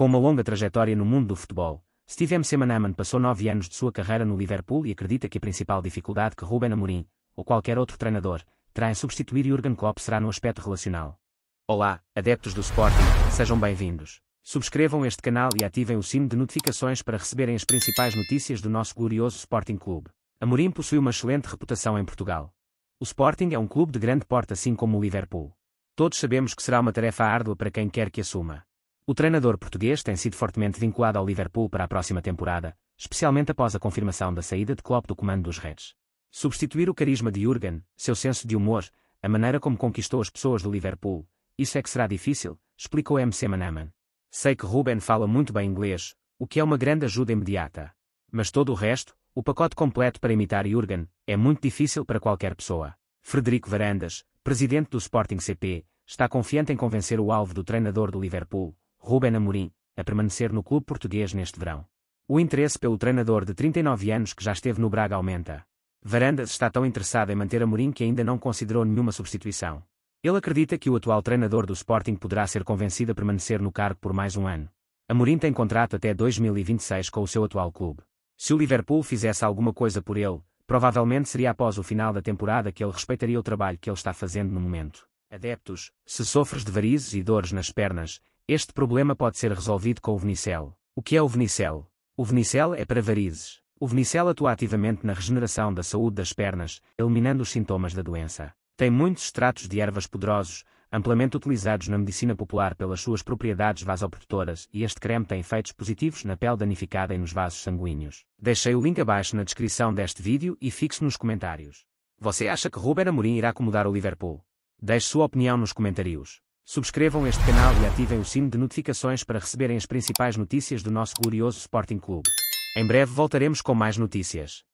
Com uma longa trajetória no mundo do futebol, Steve M. Semanaman passou nove anos de sua carreira no Liverpool e acredita que a principal dificuldade que Ruben Amorim, ou qualquer outro treinador, terá em substituir Jurgen Klopp será no aspecto relacional. Olá, adeptos do Sporting, sejam bem-vindos. Subscrevam este canal e ativem o sino de notificações para receberem as principais notícias do nosso glorioso Sporting Clube. Amorim possui uma excelente reputação em Portugal. O Sporting é um clube de grande porte assim como o Liverpool. Todos sabemos que será uma tarefa árdua para quem quer que assuma. O treinador português tem sido fortemente vinculado ao Liverpool para a próxima temporada, especialmente após a confirmação da saída de Klopp do comando dos Reds. Substituir o carisma de Jurgen, seu senso de humor, a maneira como conquistou as pessoas do Liverpool, isso é que será difícil, explicou MC Manaman. Sei que Ruben fala muito bem inglês, o que é uma grande ajuda imediata. Mas todo o resto, o pacote completo para imitar Jurgen, é muito difícil para qualquer pessoa. Frederico Varandas, presidente do Sporting CP, está confiante em convencer o alvo do treinador do Liverpool, Ruben Amorim, a permanecer no clube português neste verão. O interesse pelo treinador de 39 anos que já esteve no Braga aumenta. Varandas está tão interessado em manter Amorim que ainda não considerou nenhuma substituição. Ele acredita que o atual treinador do Sporting poderá ser convencido a permanecer no cargo por mais um ano. Amorim tem contrato até 2026 com o seu atual clube. Se o Liverpool fizesse alguma coisa por ele, provavelmente seria após o final da temporada que ele respeitaria o trabalho que ele está fazendo no momento. Adeptos, se sofres de varizes e dores nas pernas, este problema pode ser resolvido com o Venicel. O que é o Venicel? O Venicel é para varizes. O Venicel atua ativamente na regeneração da saúde das pernas, eliminando os sintomas da doença. Tem muitos extratos de ervas poderosos, amplamente utilizados na medicina popular pelas suas propriedades vasoprotetoras e este creme tem efeitos positivos na pele danificada e nos vasos sanguíneos. Deixei o link abaixo na descrição deste vídeo e fixe nos comentários. Você acha que Ruben Amorim irá acomodar o Liverpool? Deixe sua opinião nos comentários. Subscrevam este canal e ativem o sino de notificações para receberem as principais notícias do nosso glorioso Sporting Clube. Em breve voltaremos com mais notícias.